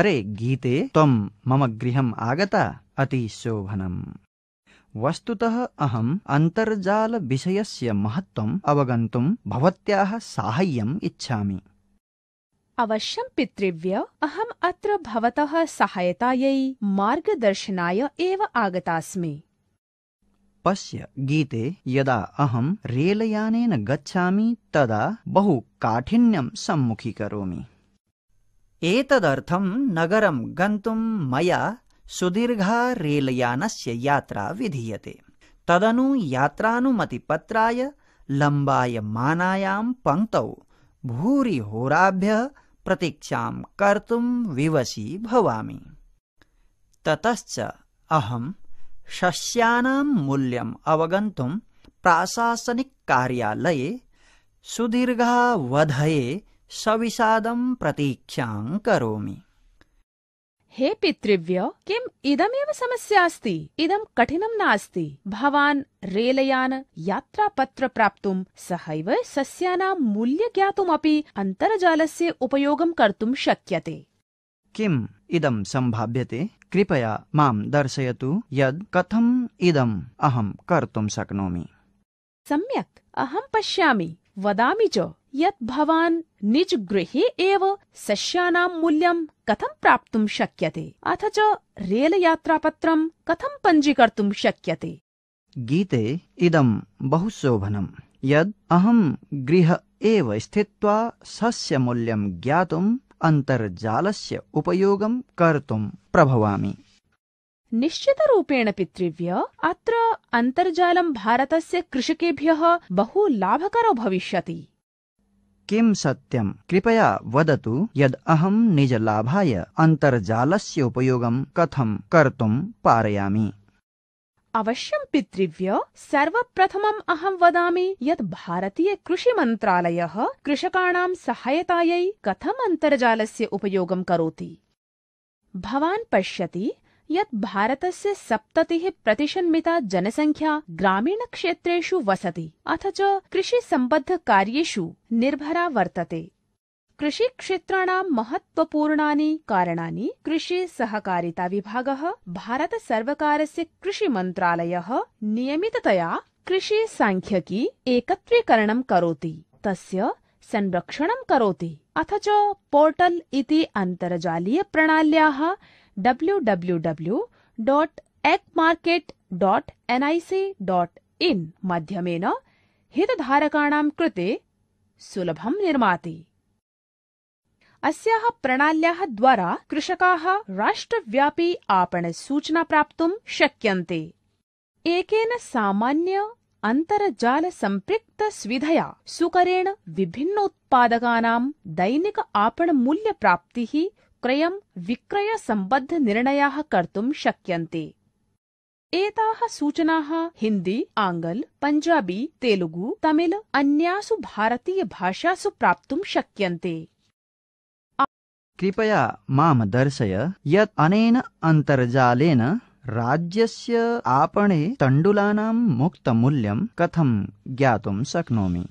अरे गीते त्वं मम गृह आगता अतिशोभनम वस्तुतः अहम् अन्तर्जालविषयस्य महत्त्वम् अवगन्तुं भवत्याः साहाय्यम् इच्छामि अवश्यं पितृव्य अहम् अत्र भवतः सहायतायै मार्गदर्शनाय एव आगतास्मि पश्य गीते यदा अहं रेलयानेन गच्छामि तदा बहु काठिन्यं सम्मुखीकरोमि एतदर्थं नगरं गन्तुं मया रेलयानस्य यात्रा विधीयते तदनु तदनुयात्रानुमतिपत्राय लम्बायमानायां पङ्क्तौ भूरिहोराभ्यः प्रतीक्षां कर्तुं भवामि ततश्च अहं शस्यानां मूल्यम् अवगन्तुं प्राशासनिककार्यालये सुदीर्घावधये सविषादं प्रतीक्षां करोमि हे पितृव्य किम् इदमेव समस्या अस्ति इदं कठिनं नास्ति भवान् रेलयान यात्रापत्र प्राप्तुं सहैव सस्यानां मूल्य ज्ञातुमपि अन्तर्जालस्य उपयोगं कर्तुं शक्यते किम् इदं सम्भाव्यते कृपया मां दर्शयतु यद् कथम् इदम् अहं कर्तुं शक्नोमि सम्यक् अहं पश्यामि वदामि च यत् भवान् निज गृहे एव सस्यानां मूल्यं कथं प्राप्तुं शक्यते अथ च रेलयात्रापत्रं कथं पञ्जीकर्तुं शक्यते गीते इदं बहु शोभनं यद् अहं गृह एव स्थित्वा सस्यमूल्यं ज्ञातुम् अन्तर्जालस्य उपयोगं कर्तुं प्रभवामि निश्चितरूपेण पितृव्य अत्र अन्तर्जालं भारतस्य कृषकेभ्यः बहु लाभकरो भविष्यति किं सत्यं कृपया वदतु यद् अहं निजलाभाय अन्तर्जालस्य उपयोगं कथं कर्तुं पारयामि अवश्यं पितृव्य सर्वप्रथमम् अहं वदामि यत् भारतीय कृषिमन्त्रालयः कृषकाणां सहायतायै कथम् अन्तर्जालस्य उपयोगं करोति भवान् पश्यति यत् भारतस्य सप्ततिः प्रतिशन्मिता जनसंख्या ग्रामीणक्षेत्रेषु वसति अथ च कृषिसम्बद्धकार्येषु निर्भरा वर्तते कृषिक्षेत्राणां महत्त्वपूर्णानि कारणानि कृषि सहकारिता विभागः भारतसर्वकारस्य कृषिमन्त्रालयः नियमिततया कृषिसाङ्ख्यिकी एकत्रीकरणम् करोति तस्य संरक्षणम् करोति अथ च पोर्टल् इति अन्तर्जालीयप्रणाल्याः www.ecmarket.nic.in माध्यमेन हितधारकाणां कृते सुलभं निर्माति अस्याः प्रणाल्याः द्वारा कृषकाः राष्ट्रव्यापी आपणसूचना प्राप्तुं शक्यन्ते एकेन सामान्य अन्तर्जालसम्पृक्तसुविधया सुकरेण विभिन्नोत्पादकानां दैनिक आपणमूल्यप्राप्तिः क्रयं विक्रयसम्बद्ध निर्णयाः कर्तुं शक्यन्ते एताः सूचनाः हिन्दी आङ्ग्ल पञ्जाबी तेलुगु तमिल अन्यासु भारतीयभाषासु प्राप्तुं शक्यन्ते कृपया मां दर्शय यत् अनेन अन्तर्जालेन राज्यस्य आपणे तण्डुलानां मुक्तमूल्यं कथं ज्ञातुं शक्नोमि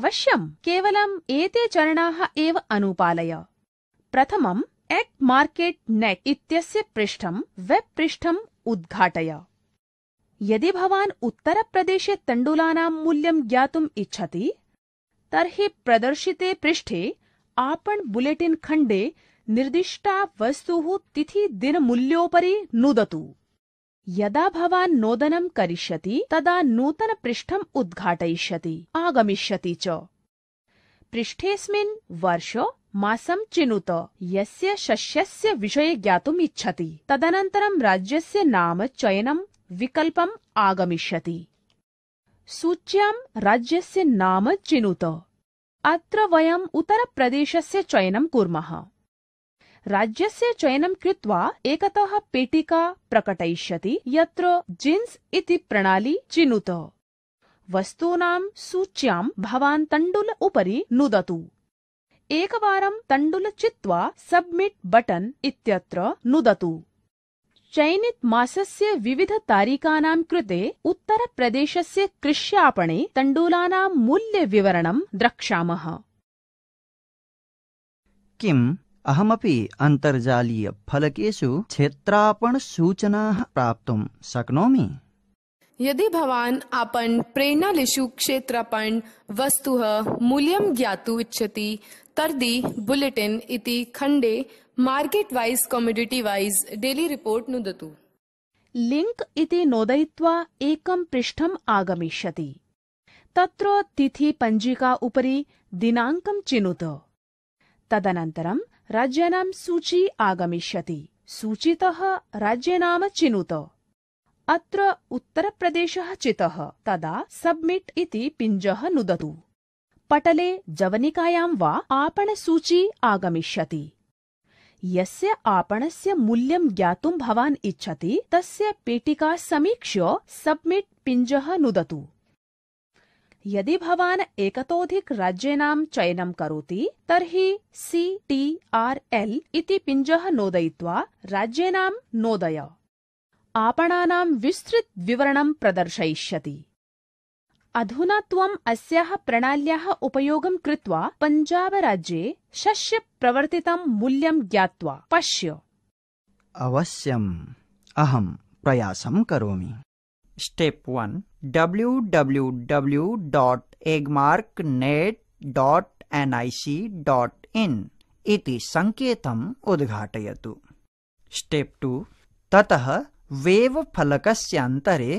अवश्यं केवलम् एते चरणाः एव अनुपालय प्रथमम् एक् मार्केट् नेट् इत्यस्य पृष्ठं वेब् पृष्ठम् उद्घाटय यदि भवान् उत्तरप्रदेशे तण्डुलानां मूल्यं ज्ञातुम् इच्छति तर्हि प्रदर्शिते पृष्ठे आपण बुलेटिन् खण्डे निर्दिष्टा वस्तुः तिथिदिनमूल्योपरि नुदतु यदा भवान् नोदनं करिष्यति तदा नूतनपृष्ठम् उद्घाटयिष्यति आगमिष्यति च पृष्ठेऽस्मिन् वर्ष मासं चिनुत यस्य शस्यस्य विषये ज्ञातुम् इच्छति तदनन्तरं राज्यस्य नाम चयनं विकल्पम् आगमिष्यति सूच्यां राज्यस्य नाम चिनुत अत्र वयम् उत्तरप्रदेशस्य चयनं कुर्मः राज्यस्य चयनं कृत्वा एकतः पेटिका प्रकटयिष्यति यत्र जिन्स् इति प्रणाली चिनुत वस्तूनां सूच्यां भवान् तण्डुल उपरि नुदतु एकवारं तण्डुल चित्वा सब्मिट् बटन् इत्यत्र नुदतु चयनित मासस्य विविध तारिकानां कृते उत्तरप्रदेशस्य कृष्यापणे तण्डुलानां मूल्यविवरणं द्रक्ष्यामः किम् अहमपि अन्तर्जालीयफलकेषु क्षेत्रापणसूचनाः प्राप्तुं शक्नोमि यदि भवान् आपण् प्रेरणालिषु क्षेत्रापण् वस्तु मूल्यम ज्ञातु इच्छति तर्हि बुलेटिन् इति खण्डे market wise commodity wise daily report नुदतु लिङ्क् इति नोदयित्वा एकं पृष्ठम् आगमिष्यति तत्र तिथिपञ्जिका उपरि दिनाङ्कं चिनुत तदनन्तरं राज्यानां सूची आगमिष्यति सूचितः राज्यनाम चिनुत अत्र उत्तरप्रदेशः चितः तदा सबमिट इति पिञ्जः नुदतु पटले जवनिकायां वा आपणसूची आगमिष्यति यस्य आपणस्य मूल्यं ज्ञातुं भवान् इच्छति तस्य पेटिका समीक्ष्य सबमिट पिञ्जः नुदतु यदि भवान् एकतोऽधिकराज्येनां चयनं करोति तर्हि सी टी आर् एल् इति पिञ्जः नोदयित्वा राज्येनां नोदय आपणानां विवरण प्रदर्शयिष्यति अधुना त्वम् अस्याः प्रणाल्याः उपयोगं कृत्वा पञ्जाबराज्ये शस्य प्रवर्तितं मूल्यं ज्ञात्वा पश्य अवश्यम् अहं प्रयासं करोमि step one W W W dot Agmark net dot N I C dot in इति सङ्केतम् उद्घाटयतु स्टेप् टु ततः ಫಲಕಂತಿರಿ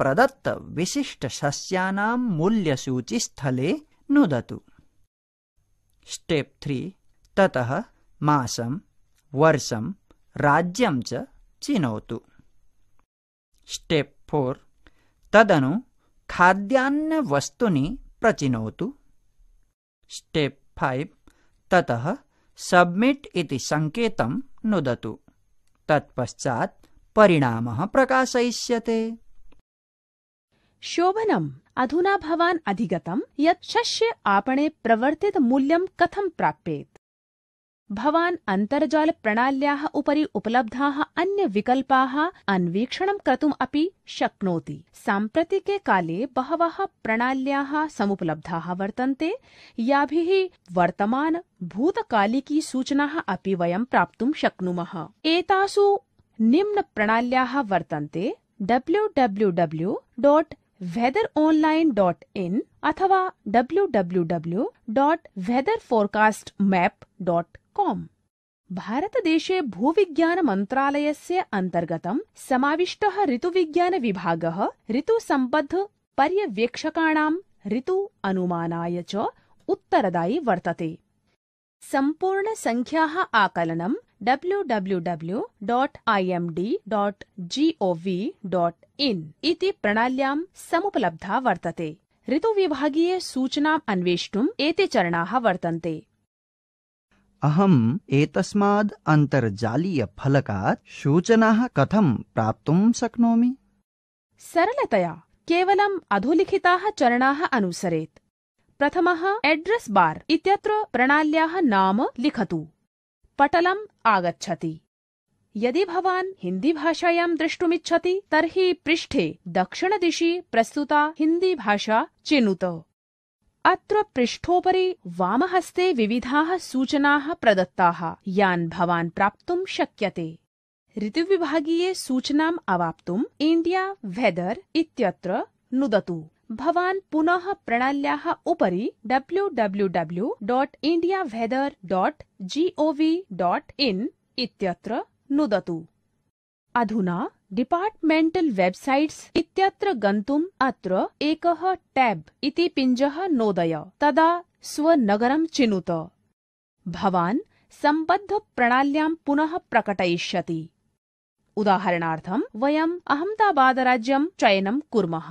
ಪ್ರದಿಷ್ಟ ಮೂಲ್ಯಸೂಚಿಸ್ಥಳೆ ನುದ ಸ್ಟೇಪ್ ಥ್ರೀ ಮಾಸಂ ವರ್ಷಂ ರಾಜ್ಯಂ ಚ ಚಿನೋತು ಸ್ಟೆಪ್ ಫೋರ್ ತದನು ಸಬ್ಮಿಟ್ ಇತಿ ಸಂಕೇತಂ ನುದತು तत्पश्चात् परिणामः प्रकाशयिष्यते शोभनम् अधुना भवान् अधिगतम् यत् शस्य आपणे प्रवर्तित मूल्यं कथं प्राप्येत् भवान् अन्तर्जालप्रणाल्याः उपरि उपलब्धाः अन्यविकल्पाः अन्वीक्षणं कर्तुम् अपि शक्नोति साम्प्रतिके काले बहवः प्रणाल्याः समुपलब्धाः वर्तन्ते याभिः वर्तमान भूतकालिकी सूचनाः अपि वयं प्राप्तुं शक्नुमः एतासु निम्नप्रणाल्याः वर्तन्ते W W W dot weather online dot in अथवा W W W dot weather forecast map dot com भारतदेशे भूविज्ञानमन्त्रालयस्य अन्तर्गतं समाविष्टः ऋतुविज्ञानविभागः ऋतुसम्बद्ध पर्यवेक्षकाणां ऋतु अनुमानाय च उत्तरदायी वर्तते सम्पूर्णसङ्ख्याः आकलनं W W W dot I M D dot G O V dot in इति प्रणाल्यां समुपलब्धा वर्तते ऋतुविभागीय सूचनाम् अन्वेष्टुम् एते चरणाः वर्तन्ते अहम् एतस्माद् अन्तर्जालीयफलकात् सूचनाः कथं प्राप्तुं शक्नोमि सरलतया केवलम् अधोलिखिताः चरणाः अनुसरेत् प्रथमः एड्रेस् बार् इत्यत्र प्रणाल्याः नाम लिखतु पटलम् आगच्छति यदि भवान् हिन्दीभाषायां द्रष्टुमिच्छति तर्हि पृष्ठे दक्षिणदिशि प्रस्तुता हिन्दीभाषा चिनुत अत्र पृष्ठोपरि वामहस्ते विविधाः सूचनाः प्रदत्ताः यान् भवान् प्राप्तुं शक्यते ऋतुविभागीये सूचनाम् अवाप्तुम् इण्डिया वेदर् इत्यत्र नुदतु भवान् पुनः प्रणाल्याः उपरि W W W dot India weather dot G O V dot in इत्यत्र नुदतु अधुना डिपार्टमेंटल वेबसाइट्स इत्यत्र गन्तुम् अत्र एकः टैब इति पिञ्जः नोदय तदा स्वनगरं चिनुत भवान् सम्बद्धप्रणाल्यां पुनः प्रकटयिष्यति उदाहरणार्थं वयम् अहमदाबादराज्यं चयनं कुर्मः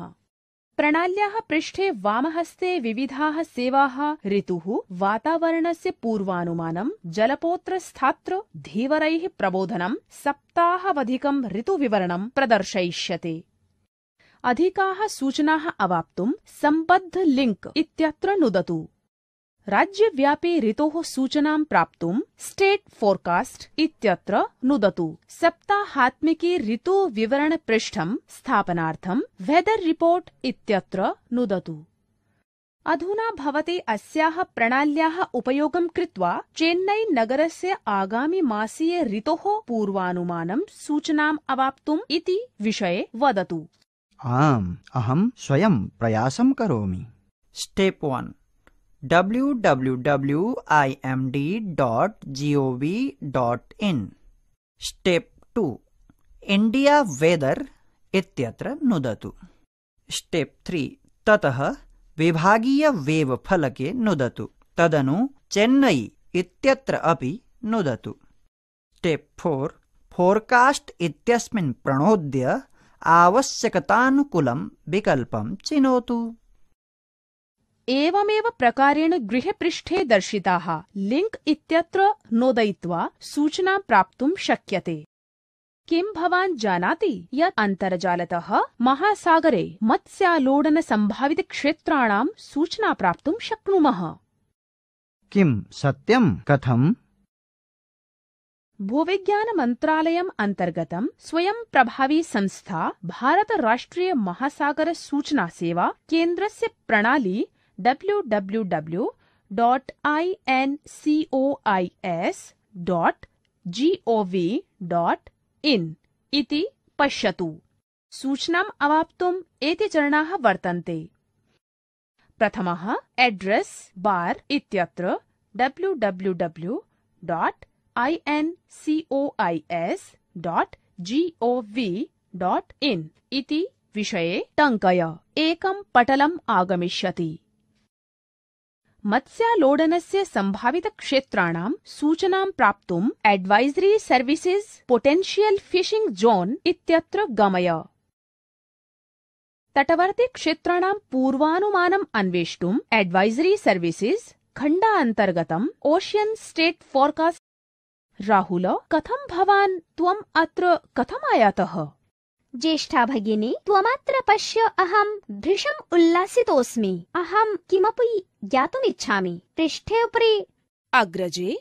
प्रणाल्याः पृष्ठे वामहस्ते विविधाः सेवाः ऋतुः वातावरणस्य पूर्वानुमानम् जलपोत्रस्थात्र धीवरैः प्रबोधनम् सप्ताहवधिकम् ऋतुविवरणम् प्रदर्शयिष्यते अधिकाः सूचनाः अवाप्तुम् सम्बद्ध लिङ्क् इत्यत्र नुदतु राज्यव्यापी ऋतोः सूचनां प्राप्तुं स्टेट फोरकास्ट इत्यत्र नुदतु सप्ताहात्मिके ऋतु विवरण पृष्ठं स्थापनार्थं वेदर रिपोर्ट इत्यत्र नुदतु अधुना भवते अस्याः प्रणाल्याः उपयोगं कृत्वा चेन्नई नगरस्य आगामि मासीय ऋतोः पूर्वानुमानं सूचनाम् अवाप्तुम् इति विषये वदतु आम् अहं स्वयं प्रयासं करोमि step one www.imd.gov.in step two India weather इत्यत्र नुदतु स्टेप् त्रि ततः विभागीयवेवफलके नुदतु तदनु चेन्नई इत्यत्र अपि नुदतु स्टेप् फोर् फोरकास्ट इत्यस्मिन् प्रणोद्य आवश्यकतानुकूलं विकल्पं चिनोतु एवमेव प्रकारेण गृहे पृष्ठे दर्शिताः लिंक इत्यत्र नोदयित्वा सूचनां प्राप्तुं शक्यते किं भवान् जानाति यत् अन्तर्जालतः महासागरे मत्स्यालोडन सूचना प्राप्तुं शक्नुमः किं सत्यं कथम् भूविज्ञानमन्त्रालयम् अन्तर्गतं स्वयं प्रभावी संस्था भारत राष्ट्रिय सूचना सेवा केन्द्रस्य प्रणाली www.incois.gov.in इति पश्यतु सूचनाम् अवाप्तुम् एते चरणाः वर्तन्ते प्रथमः एड्रेस बार इत्यत्र www.incois.gov.in इति विषये टङ्कय एकम् पटलम् आगमिष्यति मत्स्यालोडनस्य सम्भावितक्षेत्राणां सूचनां प्राप्तुम् advisory services potential fishing zone इत्यत्र गमय तटवर्ती क्षेत्राणां पूर्वानुमानम् अन्वेष्टुम् एडवाइजरी सर्विसेज खण्डा अन्तर्गतम् ओशियन स्टेट फोरकास्ट राहुल कथं भवान् त्वम् अत्र कथम् ज्येष्ठा भगिनी त्वमात्र पश्य अहम् भृशम् उल्लासितोऽस्मि अहम् किमपि ज्ञातुमिच्छामि पृष्ठे उपरि अग्रजे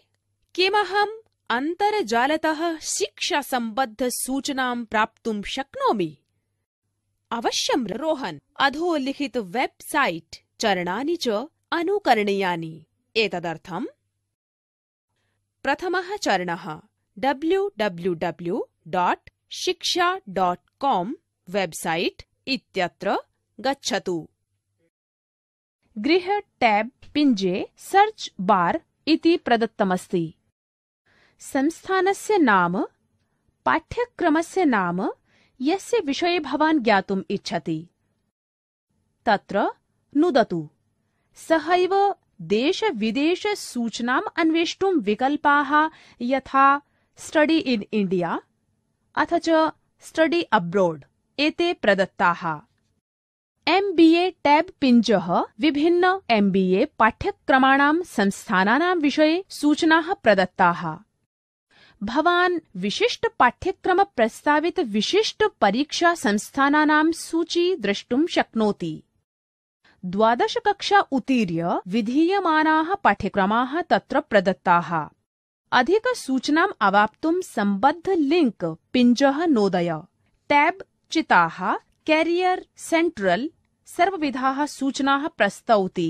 किमहम् अन्तर्जालतः शिक्षासम्बद्धसूचनां प्राप्तुं शक्नोमि अवश्यं रोहन् अधोलिखित वेब्सैट् चरणानि च अनुकरणीयानि एतदर्थम् प्रथमः चरणः W W W dot Shiksha dot com website इत्यत्र गच्छतु गृह टैब पिंजे सर्च बार इति प्रदत्तमस्ति संस्थानस्य नाम पाठ्यक्रमस्य नाम यस्य विषये भवान् ज्ञातुम् इच्छति तत्र नुदतु सहैव देशविदेशसूचनाम् अन्वेष्टुं विकल्पाः यथा स्टडी इन् इण्डिया अथ च स्टडी अब्रोड एते प्रदत्ताः एम् बि ए टैब पिञ्जः विभिन्न एम् बि ए पाठ्यक्रमाणां संस्थानानां विषये सूचनाः प्रदत्ताः भवान् विशिष्ट पाठ्यक्रम प्रस्तावित विशिष्ट परीक्षा संस्थानानां सूची द्रष्टुं शक्नोति द्वादश कक्षा उत्तीर्य विधीयमानाः पाठ्यक्रमाः तत्र प्रदत्ताः अधिक सूचना अवाप्त संबद्ध लिंक पिंज नोदय टैब चिता कैरियर सेंट्रल सर्विधा सूचना प्रस्तौति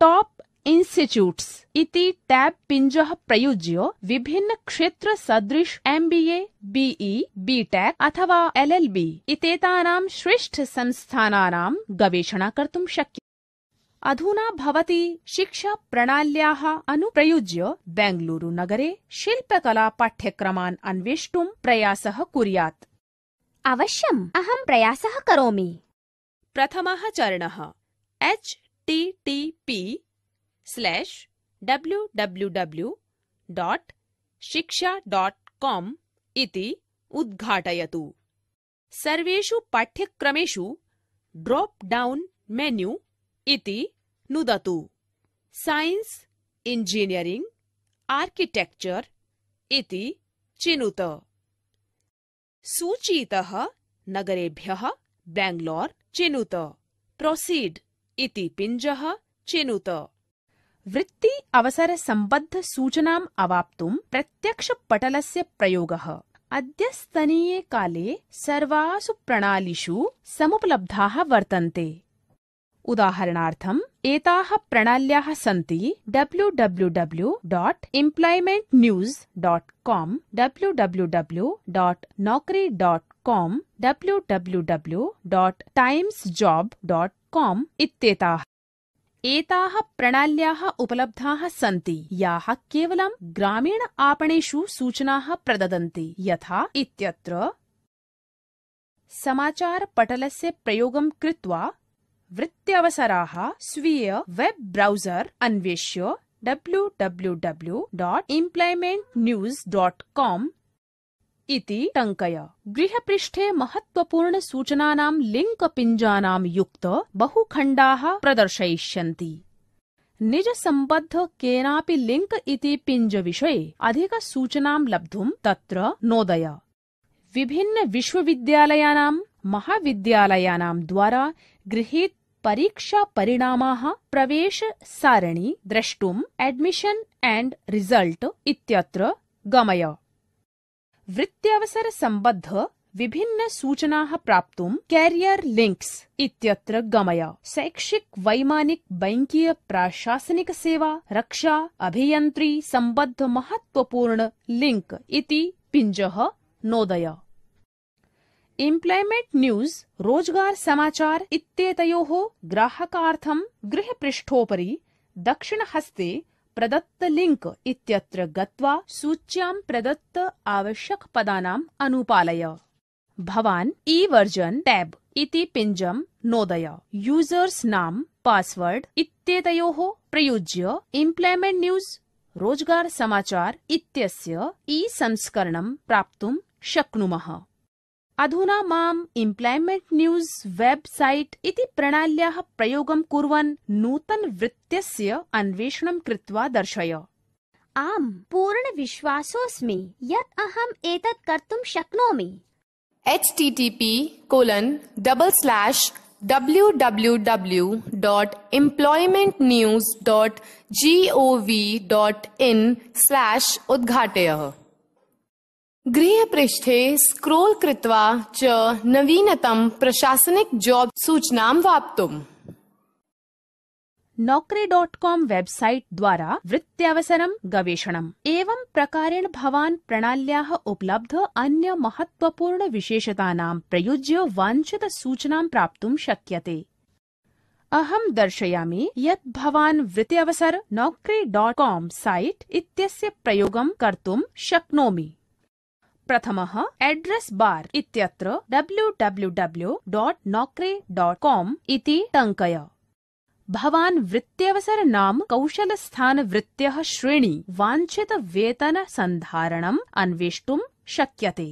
टॉप इंस्टिट्यूट्स इति टैब पिंज प्रयुज्य विभिन्न क्षेत्र सदृश एमबीए बीई बीटेक अथवा एलएलबी इत्येतानां श्रेष्ठ संस्थानानां गवेषणा कर्तुं शक्य अधुना भवती शिक्षाप्रणाल्याः अनुप्रयुज्य नगरे शिल्पकला पाठ्यक्रमान् अन्वेष्टुं प्रयास कुर्यात् अवश्यम् अहं प्रयास करोमि प्रथमः चरणः H T T P slash W W W dot Shiksha dot com इति उद्घाटयतु सर्वेषु पाठ्यक्रमेषु ड्राप् डौन् मेन्यू इति नुदतु साइंस इंजीनियरिंग आर्किटेक्चर इति चिनुत सूचीतः नगरेभ्यः बेङ्गलोर चिनुत प्रोसीड इति पिञ्जः चिनुत वृत्ति अवसर सम्बद्ध सूचनाम् अवाप्तुं प्रत्यक्षपटलस्य प्रयोगः अद्यस्तनीये काले सर्वासु प्रणालीषु समुपलब्धाः वर्तन्ते उदाहरणार्थम् एताः प्रणाल्यः सन्ति W W W dot employment news dot com W W W dot Naukri dot com W W W dot times job dot com इत्येताः एताः प्रणाल्याः उपलब्धाः सन्ति याः केवलं ग्रामीण आपणेषु सूचनाः प्रददन्ति यथा इत्यत्र समाचारपटलस्य प्रयोगं कृत्वा वृत्त्यवसराः स्वीय वेब् ब्रौसर् अन्वेष्य W W W dot employment news dot com इति टङ्कय गृहपृष्ठे महत्त्वपूर्ण सूचनानां लिङ्क पिञ्जानां युक्त बहुखण्डाः प्रदर्शयिष्यन्ति निज सम्बद्ध केनापि लिङ्क इति पिञ्जविषये अधिकसूचनां लब्धुं तत्र नोदय विभिन्न विश्वविद्यालयानां महाविद्यालयानां द्वारा गृहीत प्रवेश सारणी द्रष्टुम् एडमिशन एंड रिजल्ट इत्यत्र गमय वृत्त्यवसरसम्बद्ध विभिन्न सूचनाः प्राप्तुम् कैरियर लिंक्स इत्यत्र गमय शैक्षिक वैमानिक बैंकीय प्राशासनिक सेवा रक्षा अभियंत्री सम्बद्ध महत्वपूर्ण लिंक इति पिञ्जः नोदय एम्प्लॉयमेंट न्यूज रोजगार समाचार गृह ग्राहकार्थं दक्षिण हस्ते प्रदत्त लिंक इत्यत्र गत्वा सूच्यां प्रदत्त आवश्यकपदानाम् अनुपालय भवान ई वर्जन टैब इति पिंजम नोदय यूजर्स नाम पासवर्ड इत्येतयोः प्रयुज्य एम्प्लॉयमेंट न्यूज रोजगार समाचार इत्यस्य ई संस्करणं प्राप्तुं शक्नुमः अधुना माम् इम्प्लायमेण्ट् न्यूज़ वेबसाइट इति प्रयोग प्रयोगं नूतन नूतनवृत्त्यस्य अन्वेषण कृत्वा दर्शय आम् पूर्णविश्वासोऽस्मि यत् अहम् एतत् कर्तुं शक्नोमि H T T P colon double slash W W W dot employment news dot G O V dot in slash उद्घाटय गृहपृष्ठे स्क्रोल कृत्वा च नवीनतम प्रशासनिक जॉब सूचना वाप्तुम् नौकरी डॉट कॉम वेबसाइट द्वारा वृत्वसर गवेषणम् एवं प्रकारेण भवान प्रणाल्या उपलब्ध अन्य महत्वपूर्ण विशेषता प्रयुज्य वाञ्छित सूचना प्राप्त शक्यते अहं दर्शयामि यत् भवान् वृत्त्यवसर नौकरी डॉट कॉम साइट इत्यस्य प्रयोगं कर्तुं शक्नोमि प्रथम एड्रेस बार इत्यत्र www.nokre.com इति टङ्कय भवान् वृत्त्यवसर नाम कौशलस्थान वृत्त्यः श्रेणी वाञ्छित वेतन सन्धारणम् अन्वेष्टुम् शक्यते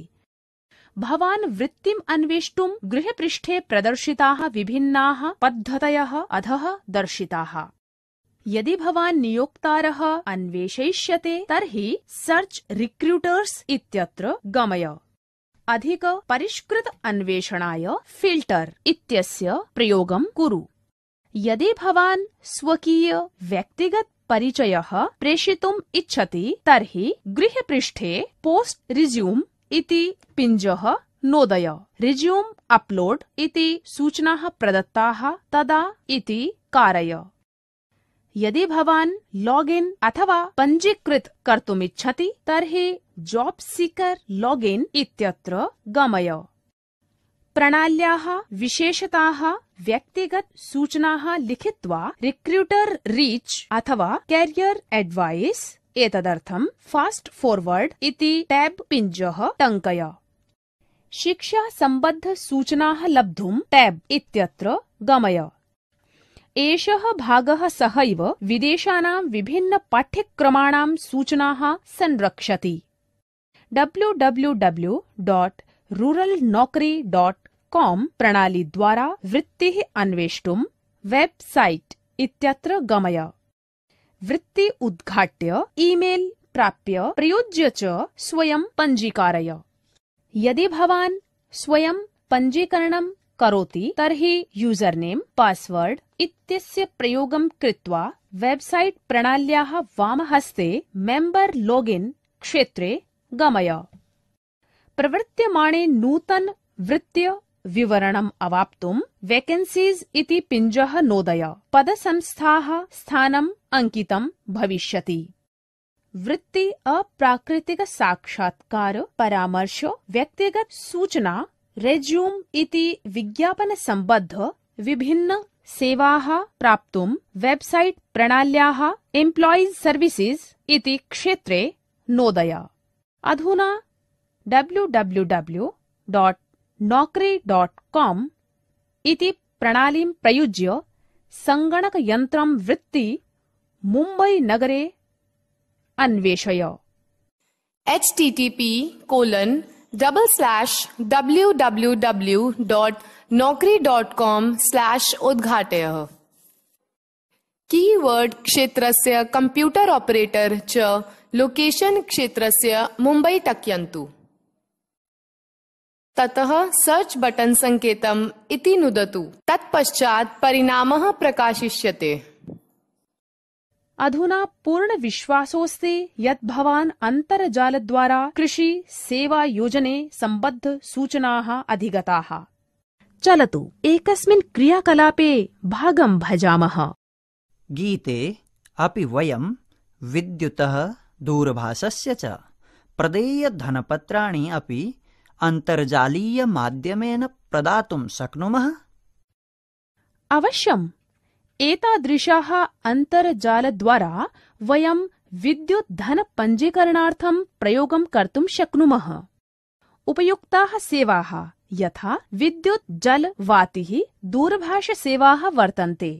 भवान् वृत्तिम् अन्वेष्टुम् गृहपृष्ठे प्रदर्शिताः विभिन्नाः पद्धतयः अधः दर्शिताः यदि भवान नियोक्तारः अन्वेषयिष्यते तर्हि सर्च रिक्रूटर्स इत्यत्र गमय अधिक परिष्कृत अन्वेषणाय फिल्टर इत्यस्य प्रयोगं कुरु यदि भवान स्वकीय व्यक्तिगत परिचयः प्रेषितुम् इच्छति तर्हि गृहपृष्ठे पोस्ट् रिज्यूम् इति पिञ्जः नोदय रिज्यूम अपलोड इति सूचनाः प्रदत्ताः तदा इति कारय यदि भवान् लॉगिन् अथवा पंजीकृत कर्तुम इच्छति तर्हि जॉब सीकर लॉगिन् इत्यत्र गमय प्रणाल्याः विशेषताः व्यक्तिगत सूचनाः लिखित्वा रिक्रूटर रीच अथवा कैरियर एडवाइस एतदर्थं फास्ट फॉरवर्ड इति टैब पिञ्जः टङ्कय शिक्षा सम्बद्ध सूचनाः लब्धुं टैब इत्यत्र गमय एषः भागः सहैव विदेशानां पाठ्यक्रमाणां सूचनाः संरक्षति डब्ल्यू डब्ल्यू डब्ल्यू नौकरी प्रणालीद्वारा वृत्तिः अन्वेष्टुम् वेबसाइट इत्यत्र गमय वृत्ति उद्घाट्य ईमेल प्राप्य प्रयुज्य च स्वयं पञ्जीकारय यदि भवान् स्वयं पञ्जीकरणं करोति तर्हि यूजरनेम पासवर्ड इत्यस्य प्रयोगं कृत्वा वेबसाइट प्रणाल्याः वामहस्ते मेंबर लॉगिन क्षेत्रे गमय प्रवर्त्यमाणे नूतन वृत्त्य विवरणम् अवाप्तुं वेकेन्सीस् इति पिञ्जः नोदय पदसंस्थाः स्थानम् अंकित भविष्यति वृत्ति अप्राकृतिक साक्षात्कार परामर्श व्यक्तिगत सूचना रेज्यूम इति विज्ञापन विज्ञापनसम्बद्ध विभिन्न सेवाः प्राप्तुम् वेबसाइट प्रणाल्याः एम्प्लायीस् सर्विसेज इति क्षेत्रे नोदय अधुना W W W dot Naukri dot com इति प्रणालीं प्रयुज्य सङ्गणकयन्त्रं वृत्ति मुंबई नगरे अन्वेषय http colon double slash W W W dot Naukri dot com slash उद्घाटय कीवर्ड से कंप्यूटर ऑपरेटर च लोकेशन क्षेत्र से मुंबई टक्यन्तु ततः सर्च बटन संकेतम इति नुदतु तत्पश्चात परिणामः प्रकाशिष्यते अधुना पूर्ण विश्वासोऽस्ति यत् भवान् अन्तर्जालद्वारा कृषि सेवा योजने सम्बद्ध सूचनाः अधिगताः चलतु एकस्मिन् क्रियाकलापे भागं भजामः गीते अपि वयं विद्युतः दूरभाषस्य च प्रदेयधनपत्राणि अपि अन्तर्जालीयमाध्यमेन प्रदातुं शक्नुमः अवश्यम् एतादृशाः अन्तर्जालद्वारा वयं विद्युद्धनपञ्जीकरणार्थं प्रयोगं कर्तुं शक्नुमः उपयुक्ताः सेवाः यथा विद्युत् जल वातिः दूरभाषसेवाः वर्तन्ते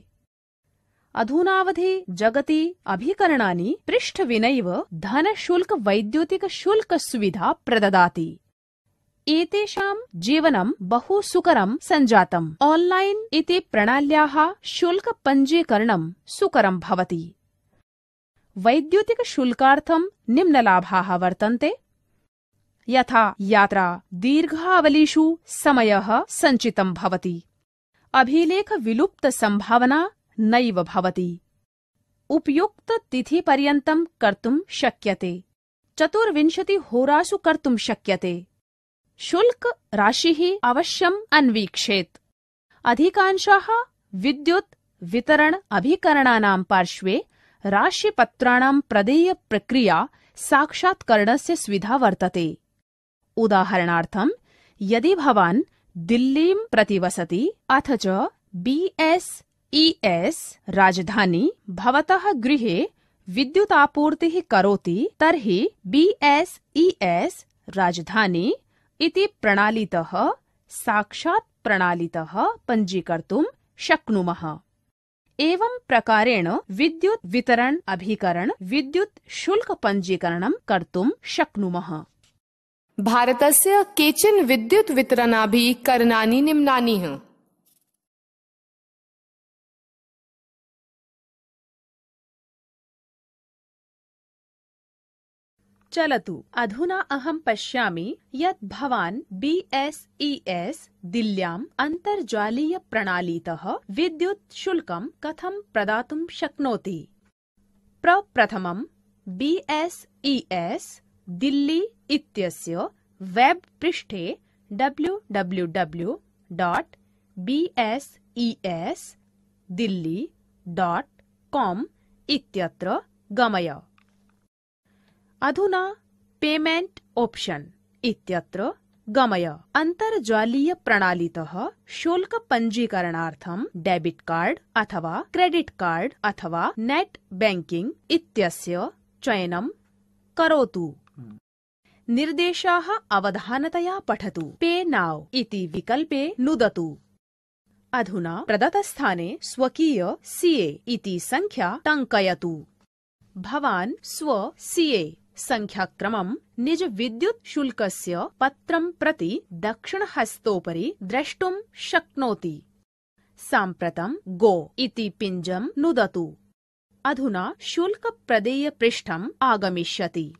अधुनावधि जगति अभिकरणानि पृष्ठविनैव धनशुल्क वैद्युतिक शुल्क सुविधा प्रददाति एतेषां जीवनं बहु सुकरं सञ्जातम् ऑनलाइन इति प्रणाल्याः शुल्कपञ्जीकरणं सुकरं भवति वैद्युतिकशुल्कार्थं निम्नलाभाः वर्तन्ते यथा यात्रा दीर्घावलीषु समयः सञ्चितं भवति अभिलेखविलुप्तसम्भावना नैव भवति उपयुक्ततिथिपर्यन्तं कर्तुं शक्यते चतुर्विंशतिहोरासु कर्तुं शक्यते शुल्क ही अवश्यम अन्वीक्षेत अधिकांशाः विद्युत वितरण अभिकरणानां पार्श्वे राशिपत्राणां प्रदेयप्रक्रिया साक्षात्करणस्य सुविधा वर्तते उदाहरणार्थं यदि भवान् दिल्लीं प्रति अथ च बी एस ई एस राजधानी भवतः गृहे विद्युतापूर्तिः करोति तर्हि बी एस ई एस राजधानी इति प्रणालितः साक्षात् प्रणालितः पञ्जीकर्तुं शक्नुमः एवं प्रकारेण विद्युत् वितरण अभिकरण विद्युत् शुल्क पञ्जीकरणं कर्तुं शक्नुमः भारतस्य केचन विद्युत् वितरणाभिकरणानि निम्नानि चलतु अधुना अहम पश्यामि यत् भवान् बी एस ई एस दिल्ल्याम् अन्तर्जालीय प्रणालीतः विद्युत् शुल्कं कथम प्रदातुं शक्नोति प्रप्रथमं B S E S Delhi इत्यस्य वेब् पृष्ठे W W W dot B S E S Delhi dot com इत्यत्र गमय अधुना पेमेंट ऑप्शन इत्यत्र गमय अन्तर्जालीयप्रणालीतः शुल्कपञ्जीकरणार्थं डेबिट् कार्ड् अथवा क्रेडिट् कार्ड् अथवा नेट् बैंकिंग इत्यस्य चयनं करोतु निर्देशाः अवधानतया पठतु पे नाउ इति विकल्पे नुदतु अधुना प्रदत्तस्थाने स्वकीय सीए इति संख्या टङ्कयतु भवान् स्व सीए संख्याक्रमम् निज विद्युत् शुल्कस्य पत्रं प्रति दक्षिणहस्तोपरि द्रष्टुं शक्नोति साम्प्रतं गो इति पिञ्जं नुदतु अधुना शुल्कप्रदेयपृष्ठम् आगमिष्यति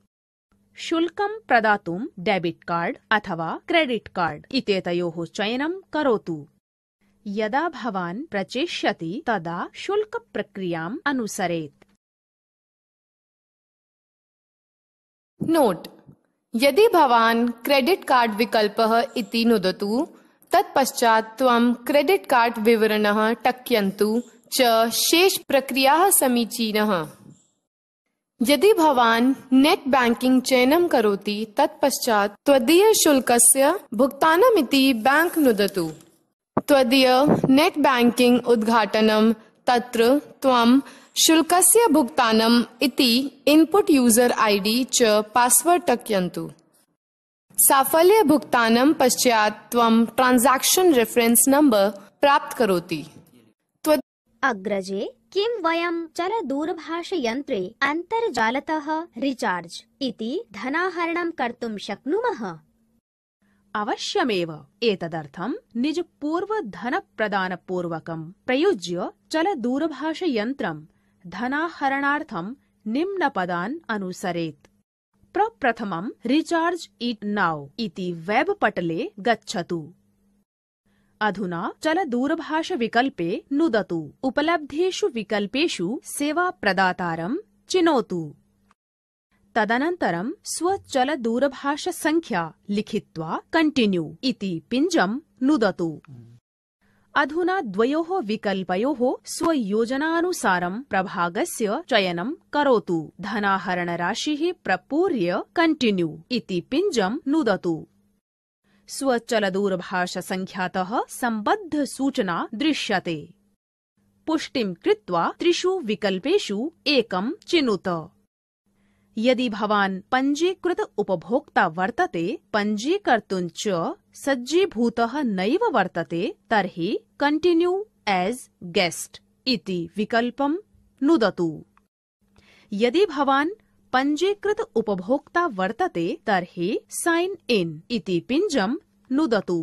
शुल्कं प्रदातुं डेबिट् कार्ड् अथवा क्रेडिट् कार्ड् इत्येतयोः चयनं करोतु यदा भवान् प्रचेष्यति तदा शुल्कप्रक्रियाम् अनुसरेत् नोट यदि भवान क्रेडिट कार्ड विकल्प इति नुदतु तत्पश्चात त्वं क्रेडिट कार्ड विवरण टक्यंतु च शेष प्रक्रिया समीचीन यदि भवान नेट बैंकिंग चयनम करोति तत्पश्चात तत्पश्चात् त्वदीयशुल्कस्य भुक्तानमिति बैंक नुदतु त्वदीय नेट बैंकिंग उद्घाटनम तत्र त्वम शुल्क भुगतान इनपुट यूजर यूजर् ऐडी च पास्वर्ड् टक्यन्तु साफल्यभुक्तानं पश्चात् त्वं ट्रान्साक्षन् रेफरेन्स् नंबर प्राप्त करोति अग्रजे किं वयं चलदूरभाषयन्त्रे अन्तर्जालतः रिचार्ज् इति धनाहरणं कर्तुं शक्नुमः अवश्यमेव एतदर्थं निजपूर्वधनप्रदानपूर्वकं प्रयुज्य चलदूरभाषयन्त्रं धनाहरणार्थं निम्नपदान् अनुसरेत् प्रप्रथमं रिचार्ज इट नाउ इति वेब पटले गच्छतु अधुना चलदूरभाषविकल्पे नुदतु उपलब्धेषु विकल्पेषु सेवाप्रदातारं चिनोतु तदनन्तरं स्वचलदूरभाषसङ्ख्या लिखित्वा कण्टिन्यू इति पिञ्जं नुदतु अधुना द्वयोः विकल्पयोः स्वयोजनानुसारं प्रभागस्य चयनं करोतु धनाहरणराशिः प्रपूर्य कण्टिन्यू इति पिञ्जं नुदतु स्वचलदूरभाषसङ्ख्यातः सम्बद्धसूचना दृश्यते पुष्टिं कृत्वा त्रिषु विकल्पेषु एकं चिनुत यदि भवान पंजीकृत उपभोक्ता वर्तते पञ्जीकर्तुम् च सज्जीभूतः नैव वर्तते तर्हि कण्टिन्यू एज गेस्ट इति विकल्पं नुदतु यदि भवान पंजीकृत उपभोक्ता वर्तते तर्हि साइन इन इति पिञ्जं नुदतु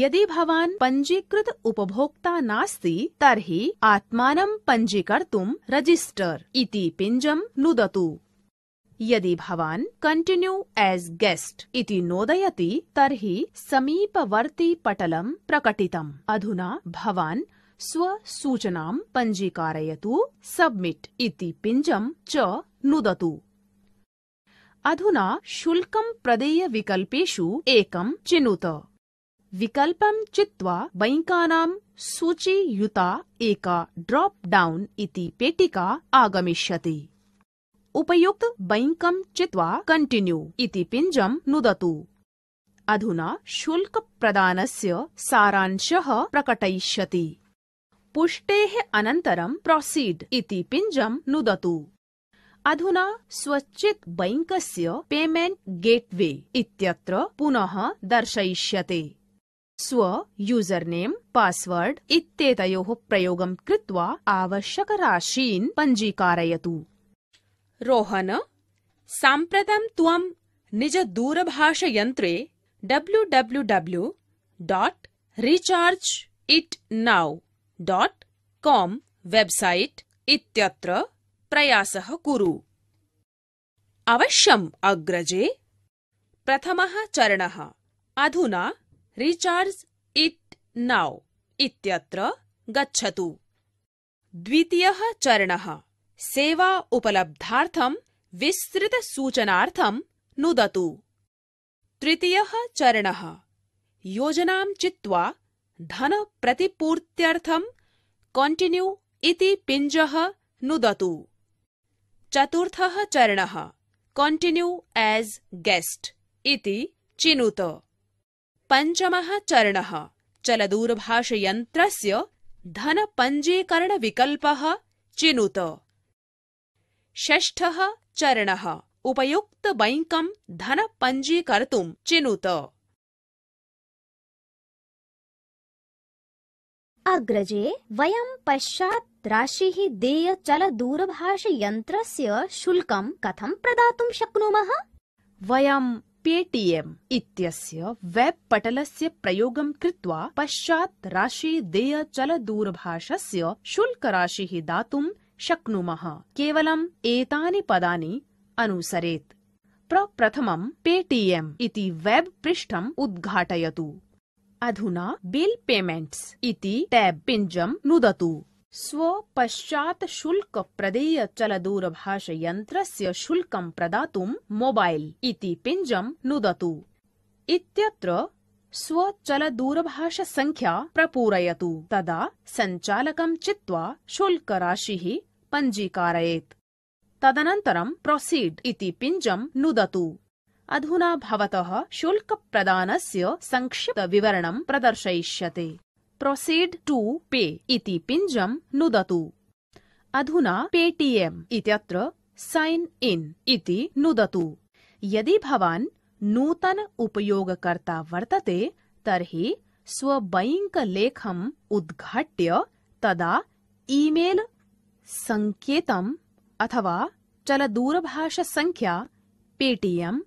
यदि भवान पंजीकृत उपभोक्ता नास्ति तर्हि आत्मानं पञ्जीकर्तुं रजिस्टर इति पिञ्जं नुदतु यदि भवान कंटिन्यू एज गेस्ट इति नोदयति तर्हि समीपवर्ती पटलं प्रकटितम् अधुना भवान स्व स्वसूचनां पञ्जीकारयतु सबमिट इति पिञ्जं च नुदतु अधुना प्रदेय विकल्पेषु एकं चिनुत विकल्पं चित्वा बैङ्कानां सूचीयुता एका ड्रॉप डाउन इति पेटिका आगमिष्यति उपयुक्त बैंकम चित्वा कंटिन्यू इति पिंजम नुदतु अधुना शुल्कप्रदानस्य सारांशः प्रकटयिष्यति पुष्टेः अनन्तरं प्रोसीड इति पिञ्जं नुदतु अधुना स्वचित् बैंकस्य पेमेंट गेटवे इत्यत्र पुनः दर्शयिष्यते स्व यूजर्नेम् पासवर्ड इत्येतयोः प्रयोगं कृत्वा आवश्यकराशीन् पञ्जीकारयतु ರೋಹನ ಸಾಂಪ್ರತಂ ತ್ವಂ ನಿಜ ದೂರಭಾಷಯಂತ್ರೆ W W W dot recharge it now dot com website इत्यत्र प्रयासः कुरु अवश्यम् अग्रजे प्रथमः चरणः अधुना रिचार्ज इट नाउ इत्यत्र गच्छतु द्वितीयः चरणः सेवा उपलब्धार्थम विस्तृत सूचनार्थम नुदतु तृतीय चरण योजना चित्वा धन प्रतिपूर्त्यर्थम कंटिन्यू इति पिंज नुदतु चतुर्थ चरण कंटिन्यू एज गेस्ट इति चिनुत पंचम चरण पञ्चमः धन पंजीकरण धनपञ्जीकरणविकल्पः चिनुत षष्ठः चरणः धन धनपञ्जीकर्तुं चिनुत अग्रजे वयं पश्चात् राशिः देय चल दूरभाषयन्त्रस्य शुल्कं कथं प्रदातुं शक्नुमः वयं पेटीएम् इत्यस्य वेब् पटलस्य प्रयोगं कृत्वा पश्चात् राशि देय शुल्कराशिः दातुं शक्नुमः केवलम् एतानि पदानि अनुसरेत् प्रप्रथमम् पेटीएम् इति वेब् पृष्ठम् उद्घाटयतु अधुना बिल् पेमेंट्स इति टैब टैब्पिञ्जम् नुदतु स्वपश्चात् चलदूरभाषयन्त्रस्य शुल्कम् प्रदातुम् मोबाइल इति पिञ्जम् नुदतु इत्यत्र स्वचलदूरभाषसङ्ख्या प्रपूरयतु तदा सञ्चालकं चित्वा शुल्कराशिः पञ्जीकारयेत् तदनन्तरं प्रोसीड् इति पिञ्जं नुदतु अधुना भवतः शुल्कप्रदानस्य संक्षिप्तविवरणं प्रदर्शयिष्यते प्रोसीड् टु पे इति पिञ्जं नुदतु अधुना पेटीएम् इत्यत्र सैन् इन् इति नुदतु यदि भवान् नूतन उपयोगकर्ता वर्तते तर्हि स्वबैङ्कलेखम् उद्घाट्य तदा ईमेल सङ्केतम् अथवा चलदूरभाषसङ्ख्या पेटीएम्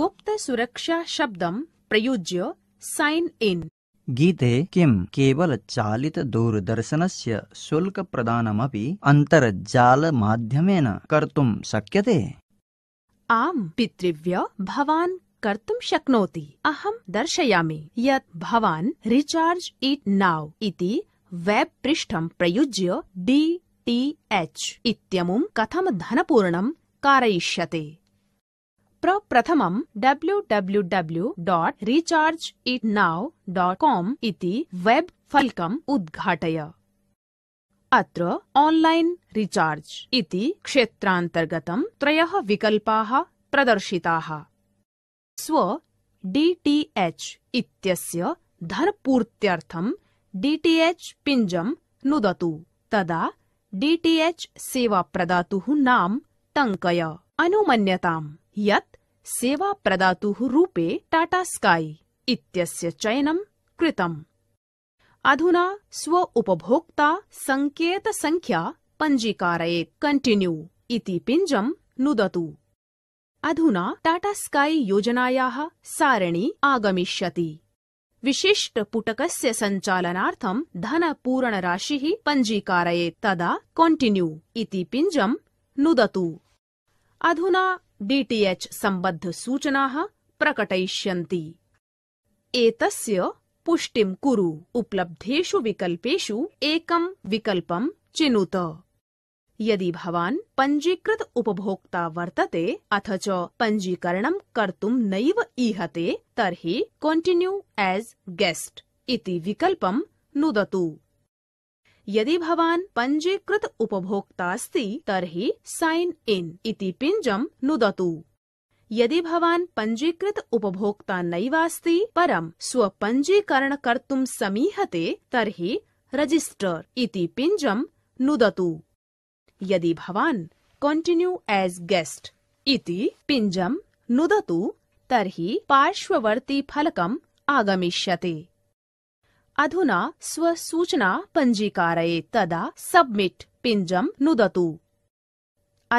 गुप्तसुरक्षाशब्दं प्रयुज्य सैन् इन् गीते किं केवल चालित दूरदर्शनस्य शुल्कप्रदानमपि अन्तर्जालमाध्यमेन कर्तुं शक्यते आम पितृव्य भवान कर्तुम शक्नोति अहम दर्शयामि यत् भवान रिचार्ज इट नाउ इति वेब पृष्ठं प्रयुज्य डी टी एच इत्यमुं कथम धनपूर्ण कारयिष्यते प्रप्रथमं W W W dot recharge it now dot com इति वेब फलकम उद्घाटय अत्र ऑनलाइन रिचार्ज इति क्षेत्रान्तर्गतं त्रयः विकल्पाः प्रदर्शिताः स्व डीटीएच इत्यस्य धनपूर्त्यर्थं डीटीएच पिञ्जं नुदतु तदा डीटीएच सेवा सेवाप्रदातुः नाम टङ्कय अनुमन्यताम् यत् सेवाप्रदातुः रूपे टाटा स्काई इत्यस्य चयनं कृतम् अधुना स्व उपभोक्ता सङ्केत सङ्ख्या पञ्जीकारयेत् कण्टिन्यू इति पिञ्जं नुदतु अधुना टाटा स्काई योजनायाः सारणी आगमिष्यति विशिष्टपुटकस्य सञ्चालनार्थं धनपूरणराशिः पञ्जीकारयेत् तदा कण्टिन्यू इति पिञ्जं नुदतु अधुना डीटीएच सम्बद्धसूचनाः प्रकटयिष्यन्ति एतस्य पुष्टिं कुरु उपलब्धेषु विकल्पेषु एकम विकल्पम चिनुत यदि भवान पंजीकृत उपभोक्ता वर्तते अथ च पञ्जीकरणं कर्तुं नैव ईहते तर्हि कंटिन्यू एज गेस्ट इति विकल्पं नुदतु यदि भवान पंजीकृत उपभोक्ता अस्ति तर्हि साइन इन इति पिञ्जं नुदतु यदि भवान पंजीकृत उपभोक्ता नैवास्ति परं स्वपञ्जीकरण कर्तुं समीहते तर्हि रजिस्टर इति पिञ्जं नुदतु यदि भवान कंटिन्यू एज गेस्ट इति पिञ्जं नुदतु तर्हि पार्श्ववर्तीफलकम् आगमिष्यते अधुना स्वसूचना पञ्जीकारये तदा सब्मिट् पिञ्जं नुदतु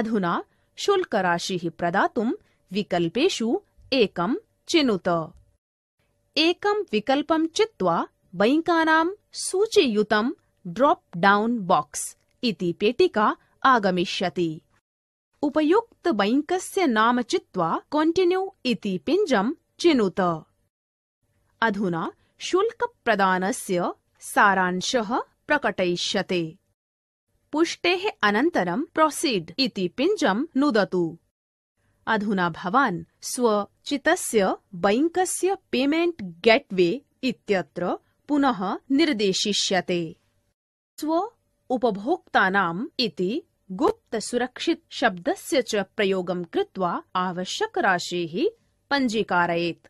अधुना शुल्कराशिः प्रदातुं विकल्पेषु एकं चिनुत एकं विकल्पं चित्वा बैंकानां सूचीयुतं ड्रॉप डाउन बॉक्स इति पेटिका आगमिष्यति उपयुक्त बैंकस्य नाम चित्वा कंटिन्यू इति पिञ्जं चिनुत अधुना शुल्कप्रदानस्य सारांशः प्रकटयिष्यते पुष्टेः अनन्तरं प्रोसीड इति पिञ्जं नुदतु अधुना भवान् स्वचितस्य बैंकस्य पेमेंट गेटवे इत्यत्र पुनः निर्देशिष्यते स्व उपभोक्तानाम् इति गुप्त सुरक्षित शब्दस्य च प्रयोगं कृत्वा आवश्यक राशिः पञ्जीकारयेत्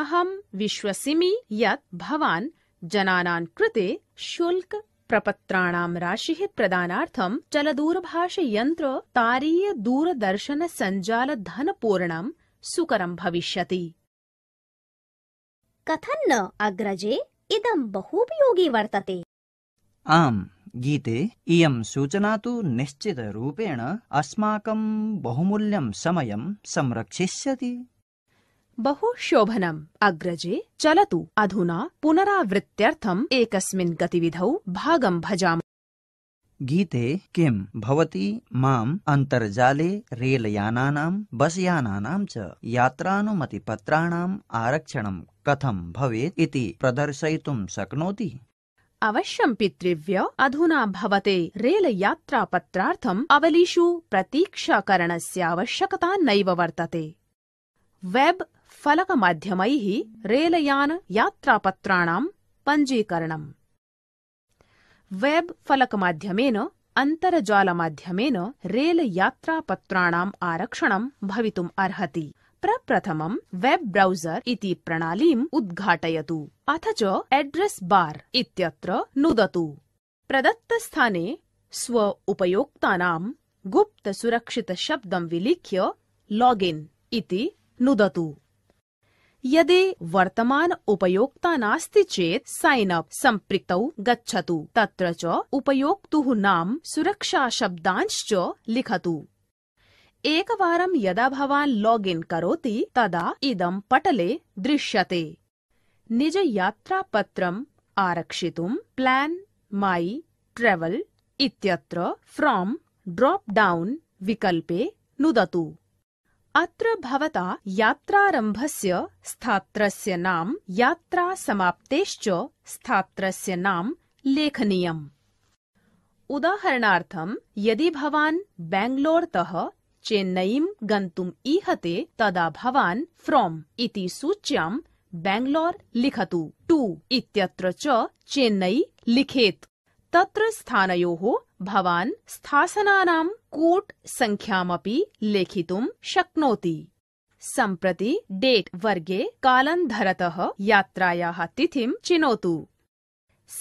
अहं विश्वसिमि यत् भवान् जनानां कृते शुल्क प्रपत्राणाम् राशिः प्रदानार्थम् चलदूरभाषयन्त्र तारीय दूरदर्शन सञ्जालधनपूर्णम् सुकरम् भविष्यति कथन्न अग्रजे इदम् बहूपयोगी वर्तते आम् गीते इयं सूचना तु निश्चितरूपेण अस्माकं बहुमूल्यं समयं संरक्षिष्यति बहु बहुशोभनम् अग्रजे चलतु अधुना पुनरावृत्त्यर्थम् एकस्मिन् गतिविधौ भागं भजाम गीते किं भवती माम् अन्तर्जाले रेलयानानां बसयानानां च यात्रानुमतिपत्राणाम् आरक्षणं कथं भवेत् इति प्रदर्शयितुं शक्नोति अवश्यं पितृव्य अधुना भवते रेलयात्रापत्रार्थम् अवलिषु प्रतीक्षाकरणस्य आवश्यकता नैव वर्तते वेब फलकमाध्यमैः रेलयान यात्रापत्राणाम् पञ्जीकरणम् वेब् फलकमाध्यमेन अन्तर्जालमाध्यमेन रेलयात्रापत्राणाम् रेल आरक्षणम् भवितुम् अर्हति प्रप्रथमम् वेब् ब्राउजर इति प्रणालीम् उद्घाटयतु अथ च एड्रेस् बार् इत्यत्र नुदतु प्रदत्तस्थाने स्व उपयोक्तानाम् गुप्तसुरक्षितशब्दम् विलिख्य लॉगिन इति नुदतु यदि वर्तमान उपयोक्ता नास्ति चेत् सैन् अप् सम्पृक्तौ गच्छतु तत्र च उपयोक्तुः नाम सुरक्षाशब्दांश्च लिखतु एकवारं यदा भवान् लागिन् करोति तदा इदं पटले दृश्यते निजयात्रापत्रम् आरक्षितुं प्लान् मै ट्रेवल् इत्यत्र फ्रॉम् ड्रॉप डाउन विकल्पे नुदतु अत्र भवता यात्रारम्भस्य स्थात्रस्य नाम यात्रा समाप्तेश्च स्थात्रस्य नाम लेखनीयम् उदाहरणार्थं यदि भवान् बेङ्गलोरतः चेन्नईं गन्तुम् ईहते तदा भवान् फ्रोम् इति सूच्यां बेङ्गलोर लिखतु टु इत्यत्र च चेन्नई लिखेत् तत्र स्थानयोः भवान् स्थासनानां कूट संख्यामपि लेखितुं शक्नोति सम्प्रति डेट वर्गे कालन्धरतः यात्रायाः तिथिं चिनोतु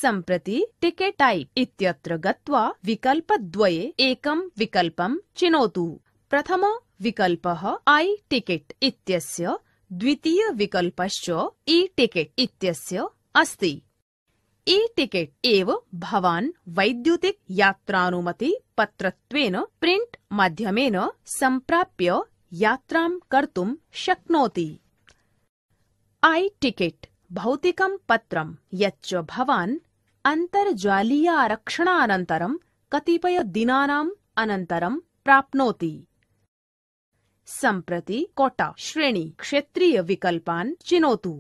सम्प्रति टिकेट् टैप् इत्यत्र गत्वा विकल्पद्वये एकं विकल्पं चिनोतु प्रथम विकल्पः ऐ टिकेट् इत्यस्य द्वितीय विकल्पश्च ई e टिकेट् इत्यस्य अस्ति ई-टिकेट् e एव भवान् वैद्युतिक यात्रानुमति पत्रत्वेन प्रिण्ट् माध्यमेन सम्प्राप्य यात्रां कर्तुं शक्नोति ऐ-टिकेट् भौतिकं पत्रं यच्च भवान् अन्तर्जालीयारक्षणानन्तरं कतिपयदिनानाम् अनन्तरं प्राप्नोति सम्प्रति कोटा श्रेणी क्षेत्रीयविकल्पान् चिनोतु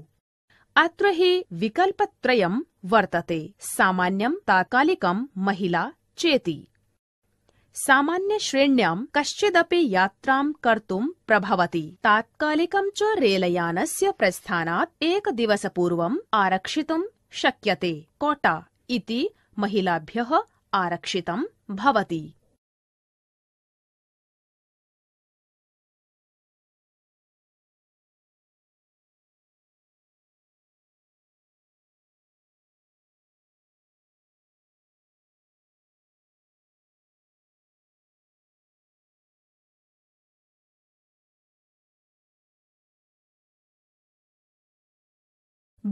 अत्र हि विकल्पत्रयं वर्तते सामान्यं तात्कालिकं महिला चेति सामान्यश्रेण्यां कश्चिदपि यात्रां कर्तुं प्रभवति तात्कालिकं च रेलयानस्य प्रस्थानात् एकदिवसपूर्वम् आरक्षितुं शक्यते कोटा इति महिलाभ्यः आरक्षितं भवति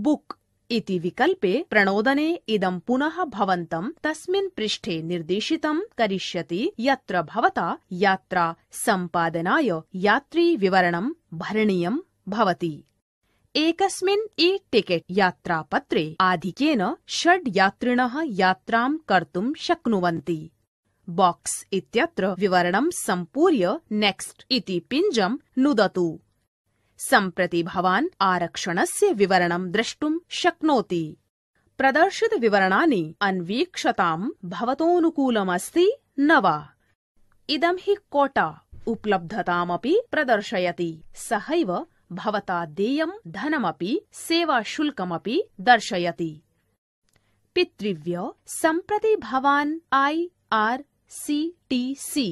बुक इति विकल्पे प्रणोदने इदं पुनः भवन्तं तस्मिन् पृष्ठे निर्देशितं करिष्यति यत्र भवता यात्रा सम्पादनाय यात्री विवरणं भरणीयं भवति एकस्मिन् ई टिकेट यात्रापत्रे आधिक्येन षड् यात्रिणः यात्रां कर्तुं शक्नुवन्ति बॉक्स इत्यत्र विवरणं सम्पूर्य नेक्स्ट इति पिञ्जं नुदतु सम्प्रति भवान् आरक्षणस्य विवरणं द्रष्टुं शक्नोति प्रदर्शित विवरणानि अन्वीक्षतां भवतोऽनुकूलमस्ति न वा इदं हि कोटा उपलब्धतामपि प्रदर्शयति सहैव भवता देयम् धनमपि सेवाशुल्कमपि दर्शयति पितृव्य सम्प्रति भवान् आई आर् सी टी सी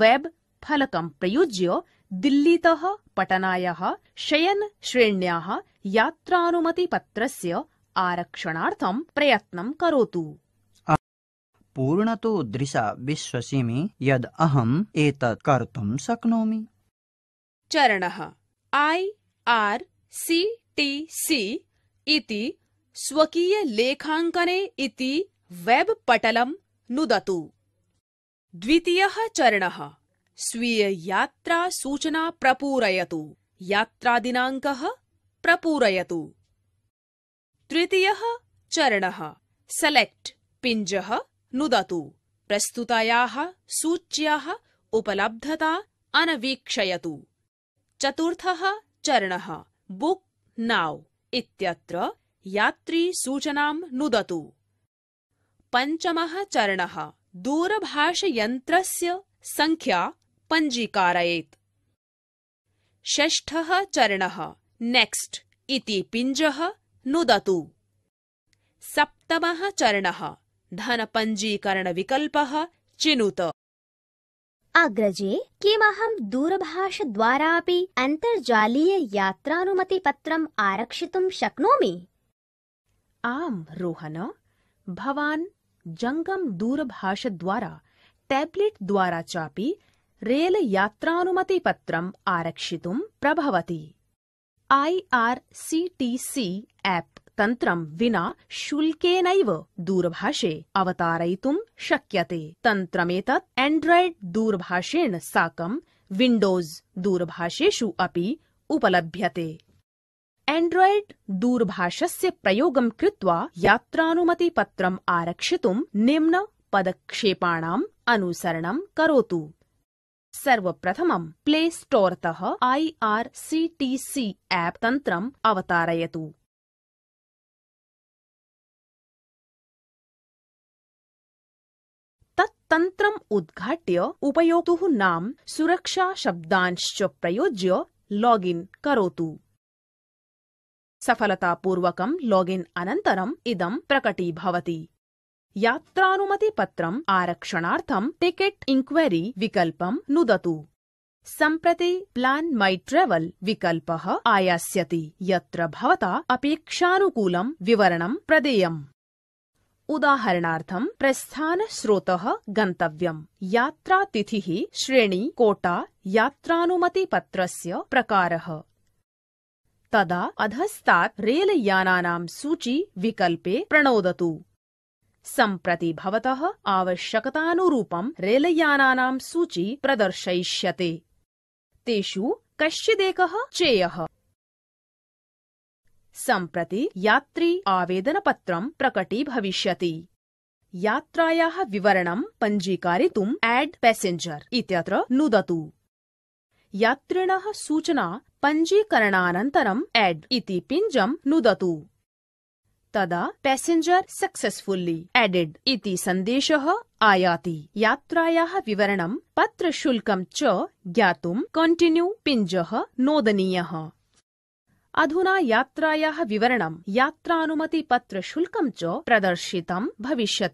वेब फलकम् प्रयुज्य दिल्लीतः पटनायाः शयन श्रेण्याः यात्रानुमतिपत्रस्य आरक्षणार्थं प्रयत्नं करोतु पूर्णतो दृशा विश्वसिमि यद् अहम् एतत् कर्तुं शक्नोमि चरणः ऐ आर् सि टि सि इति स्वकीयलेखाङ्कने इति वेब् पटलं नुदतु द्वितीयः चरणः स्वीय यात्रा सूचना प्रपूरयतु यात्रा यात्रादिनाङ्कः प्रपूरयतु तृतीयः चरणः सेलेक्ट पिञ्जः नुदतु प्रस्तुतायाः सूच्याः उपलब्धता अनवीक्षयतु चतुर्थः चरणः बुक नाउ इत्यत्र यात्री सूचनां नुदतु पञ्चमः चरणः दूरभाषयन्त्रस्य संख्या पञ्जीकारयेत् षष्ठः चरणः नेक्स्ट् इति पिञ्जः नुदतु सप्तमः चरणः धनपञ्जीकरणविकल्पः चिनुत अग्रजे किमहं दूरभाषद्वारापि अन्तर्जालीययात्रानुमतिपत्रम् आरक्षितुं शक्नोमि आम् रोहन भवान् जङ्गम दूरभाषद्वारा ट्याब्लेट् द्वारा चापि रेल यात्रानुमति प्रभवति ऐ प्रभवति आईआरसीटीसी टी सी एप् तन्त्रं विना शुल्केनैव दूरभाषे अवतारयितुं शक्यते तन्त्रमेतत् एंड्रॉइड दूरभाषेण साकं विंडोज दूरभाषेषु अपि उपलभ्यते एण्ड्राय्ड् दूरभाषस्य प्रयोगं कृत्वा यात्रानुमतिपत्रम् आरक्षितुं निम्न पदक्षेपाणाम् अनुसरणं करोतु सर्वप्रथमं प्ले स्टोरतः I R C T C app तन्त्रम् अवतारयतु तन्त्रम् उद्घाट्य उपयोक्तुः नाम सुरक्षाशब्दांश्च प्रयोज्य लागिन् करोतु सफलतापूर्वकं लागिन् अनन्तरम् इदं प्रकटीभवति यात्रानुमति पत्रम् आरक्षणार्थम् टिकेट् इन्क्वैरी विकल्पम् नुदतु सम्प्रति प्लान् मै ट्रेवल् विकल्पः आयास्यति यत्र भवता अपेक्षानुकूलम् विवरणम् प्रदेयम् उदाहरणार्थं प्रस्थानस्रोतः गन्तव्यम् यात्रातिथिः श्रेणी कोटा यात्रानुमतिपत्रस्य प्रकारः तदा अधस्तात् रेलयानानाम् सूची विकल्पे प्रणोदतु सम्प्रति भवतः आवश्यकतानुरूपं रेलयानानां सूची प्रदर्शयिष्यते तेषु कश्चिदेकः चेयः सम्प्रति यात्री आवेदनपत्रं प्रकटीभविष्यति यात्रायाः विवरणं पञ्जीकारितुम् एड् पैसेंजर इत्यत्र नुदतु यात्रिणः सूचना पञ्जीकरणानन्तरं एड् इति पिञ्जं नुदतु तदा पैसेंजर सक्सेस्फुल्ली एडेड इति सन्देशः आयाति यात्राया विवरण पत्र शुल्क ज्ञात कण्टिन्यू पिंज नोदनीय अधुना विवरण यात्रा पत्र शुल्क प्रदर्शित भविष्य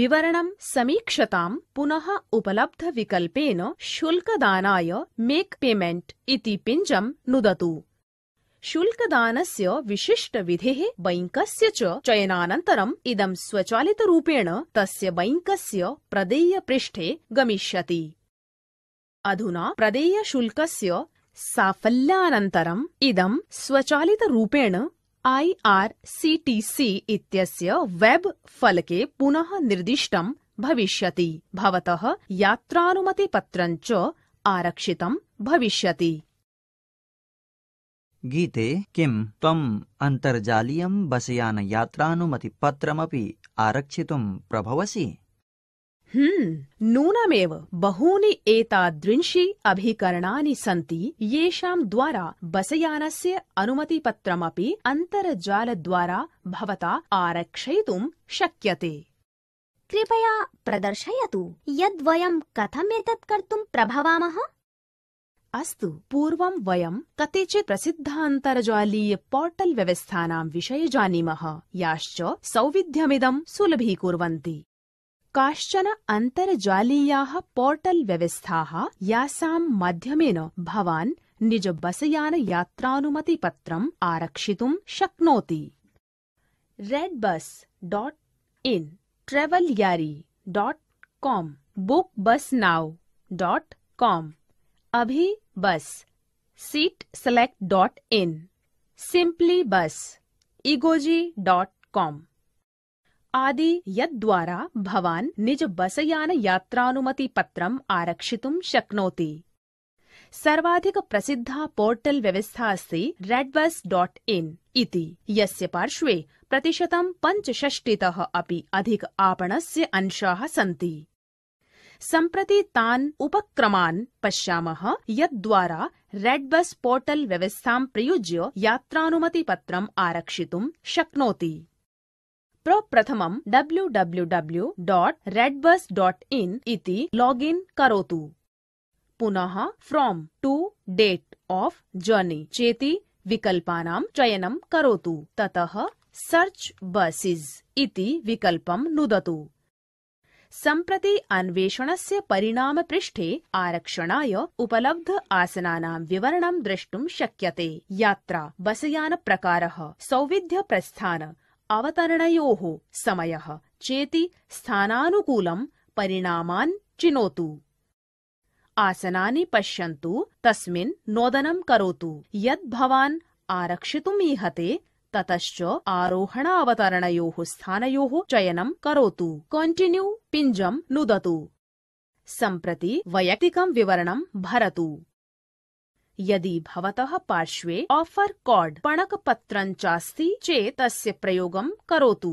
विवरण समीक्षता पुनः उपलब्धविकल्पेन शुल्कदानाय मेक पेमेंट इति पिंजम नुदतु शुल्कदानस्य विशिष्टविधेः बैंकस्य च चयनानन्तरम् इदं स्वचालितरूपेण तस्य बैंकस्य प्रदेयपृष्ठे गमिष्यति अधुना प्रदेयशुल्कस्य साफल्यानन्तरम् इदं स्वचालितरूपेण ऐ आर् सी टी सी इत्यस्य वेब् फलके पुनः निर्दिष्टं भविष्यति भवतः यात्रानुमतिपत्रं च आरक्षितं भविष्यति गीते किम तम किं बसयान यात्रानुमति पत्रमपि आरक्षितुम प्रभवसि हम्म नूनमेव बहूनि एतादृंशि अभिकरणानि सन्ति येषाम् द्वारा बसयानस्य अनुमतिपत्रमपि अन्तर्जालद्वारा भवता आरक्षयितुम् शक्यते कृपया प्रदर्शयतु यद्वयम् कथम् एतत् कर्तुं प्रभवामः अस्तु पूर्वं वयं कतिचित् प्रसिद्धान्तर्जालीय पोर्टल् व्यवस्थानां विषये जानीमः याश्च सौविध्यमिदं सुलभीकुर्वन्ति काश्चन अन्तर्जालीयाः पोर्टल् व्यवस्थाः यासां माध्यमेन भवान् निज बसयानयात्रानुमतिपत्रम् आरक्षितुं शक्नोति red bus dot in travel yaari dot com book bus now dot com AbhiBus seat select dot in simply bus इगोजी डॉट कॉम आदि यद्वारा भवान निज बसयान यात्रानुमति पत्रम् आरक्षितुं शक्नोति सर्वाधिक प्रसिद्धा पोर्टल व्यवस्था अस्ति रेड्बस् डाट् इन् इति यस्य पार्श्वे प्रतिशतं पञ्चषष्टितः अपि अधिक आपणस्य अंशाः सन्ति सम्प्रति तान् उपक्रमान् पश्यामः यद्द्वारा रेड् बस् पोर्टल् व्यवस्थां प्रयुज्य यात्रानुमतिपत्रम् आरक्षि शक्नोति प्रथम W W W dot red bus dot in इति लागिन् करोतु पुनः from to date of journey चेति विकल्पानां चयनं करोतु ततः सर्च् बसिस् इति नुदतु सम्प्रति अन्वेषणस्य परिणाम आरक्षणाय उपलब्ध आसनानां विवरणं द्रष्टुं शक्यते यात्रा बसयान प्रकारः सौविध्य प्रस्थान अवतरणयोः समयः चेति स्थानानुकूलं परिणामान् चिनोतु आसनानि पश्यन्तु तस्मिन् नोदनं करोतु यद् भवान् आरक्षितुमीहते ततश्च आरोहणावतरणयोः स्थानयोः चयनं करोतु कण्टिन्यू पिञ्जं नुदतु सम्प्रति वैयक्तिकं विवरणं भरतु यदि भवतः पार्श्वे आफर् कार्ड् पणकपत्रं चास्ति चेत् तस्य प्रयोगं करोतु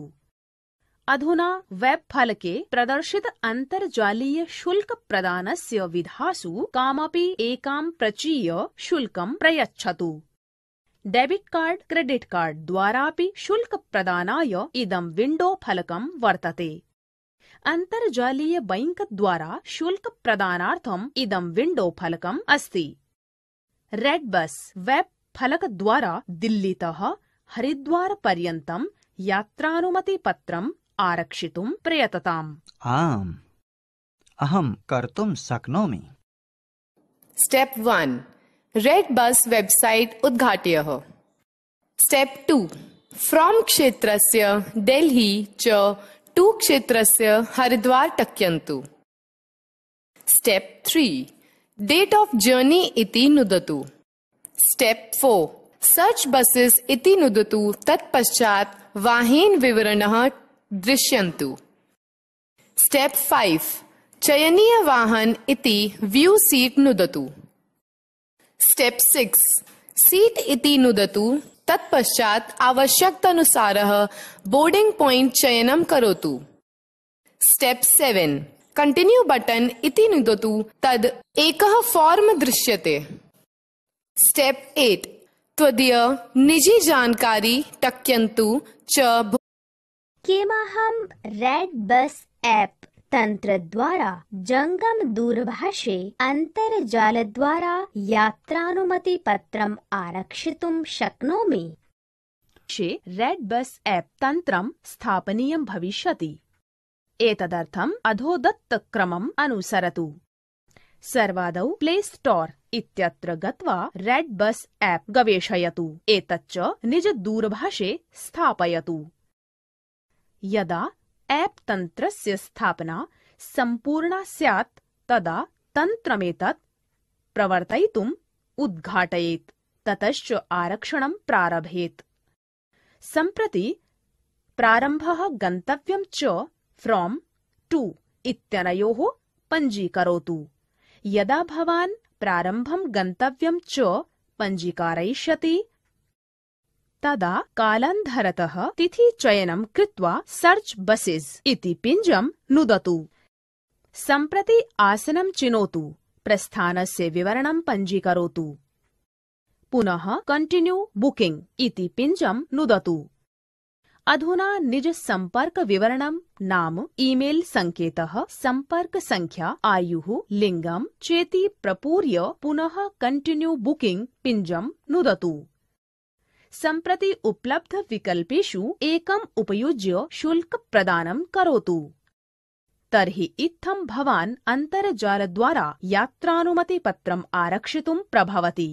अधुना वेब् फलके प्रदर्शित अन्तर्जालीय शुल्क प्रदानस्य विधासु कामपि एकां प्रचीय शुल्कं प्रयच्छतु डेबिट् कार्ड् क्रेडिट् कार्ड् शुल्क शुल्कप्रदानाय इदं विंडो फलकं वर्तते अन्तर्जालीय बैंक द्वारा शुल्कप्रदानार्थम् इदं विण्डो फलकम् अस्ति रेड् बस् वेब् फलकद्वारा दिल्लीतः हरिद्वारपर्यन्तं यात्रानुमतिपत्रम् आरक्षितुं प्रयतताम् आम् अहं कर्तुं शक्नोमि step one red bus website उद्घाट्य स्टेप टू फ्रॉम क्षेत्र दिल्ली च टू क्षेत्र से हरिद्वार टक्यंतु step three date of journey इति नुदतु स्टेप फोर सर्च बसेस इति नुदतु तत्पश्चात वाहन विवरण दृश्यंतु स्टेप फाइव चयनीय वाहन इति व्यू सीट नुदतु स्टेप सिक्स सीट इति नुदतु तत्पश्चात् आवश्यकतानुसारः बोर्डिंग पॉइंट चयनं करोतु स्टेप सेवेन् कंटिन्यू बटन इति नुदतु तद एक फॉर्म दृश्यते स्टेप एट त्वदीय निजी जानकारी टक्यंतु च किमहं रेड् बस् एप् तंत्र द्वारा जंगम दूरभाषे द्वारा यात्रानुमति अन्तर्जालद्वारा आरक्षित शक्नो रेड बस बस् तंत्र स्थापनीय भविष्य एतदर्थम अधोदत्त अधोदत्तक्रमम् अनुसरतु सर्वाद प्ले स्टोर इत्यत्र गत्वा रेड बस एप् गवेशयतु एतच्च निज दूरभाषे स्थापयतु यदा ऐप तन्त्रस्य स्थापना सम्पूर्णा स्यात् तदा तन्त्रमेतत् प्रवर्तयितुम् उद्घाटयेत् ततश्च आरक्षणं प्रारभेत् सम्प्रति प्रारम्भः गन्तव्यं च फ्रोम् टु इत्यनयोः पञ्जीकरोतु यदा भवान् प्रारम्भं गन्तव्यं च पञ्जीकारयिष्यति तदा कालान्धरतः तिथिचयनं कृत्वा सर्च बसेस् इति पिञ्जं नुदतु सम्प्रति आसनं चिनोतु प्रस्थानस्य विवरणं पञ्जीकरोतु पुनः कण्टिन्यू बुकिंग इति पिञ्जं नुदतु अधुना निज सम्पर्क विवरणं नाम ईमेल सङ्केतः सम्पर्क संख्या आयुः लिङ्गं चेति प्रपूर्य पुनः कण्टिन्यू बुकिंग पिञ्जं नुदतु सम्प्रति उपलब्धविकल्पेषु एकम् उपयुज्य प्रदान करोतु तर्हि इत्थं भवान् अन्तर्जालद्वारा यात्रानुमतिपत्रम् आरक्षितुं प्रभवति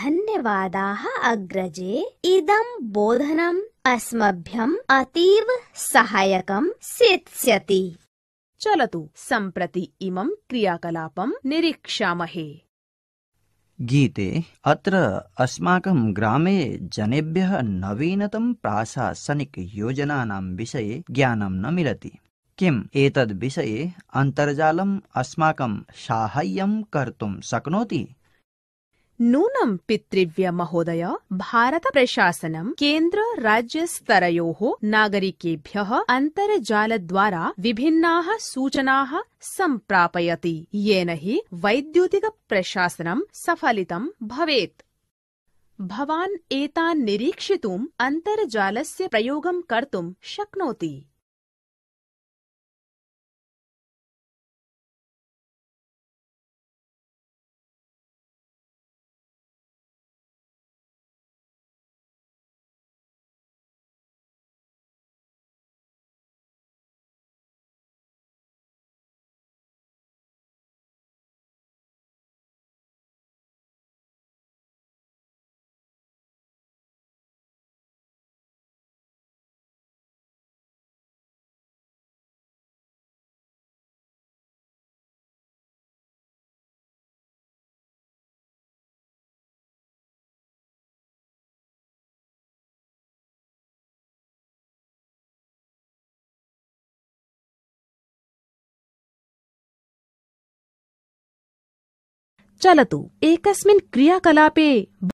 धन्यवादाः अग्रजे इदं बोधनम् अस्मभ्यम् अतीव सहायकं सेत्स्यति चलतु सम्प्रति इमं क्रियाकलापं निरीक्षामहे गीते अत्र अस्माकं ग्रामे जनेभ्यः नवीनतं प्राशासनिकयोजनानां विषये ज्ञानं न मिलति किम् एतद्विषये अन्तर्जालम् अस्माकं साहाय्यं कर्तुं शक्नोति नूनं पितृव्य महोदय भारत प्रशासनं केन्द्र राज्यस्तरयोः नागरिकेभ्यः अन्तर्जालद्वारा विभिन्नाः सूचनाः सम्प्रापयति येन हि वैद्युतिक प्रशासनं सफलितं भवेत् भवान् एतान् निरीक्षितुम् अन्तर्जालस्य प्रयोगं कर्तुं शक्नोति चलतु एकस्मिन् क्रियाकलापे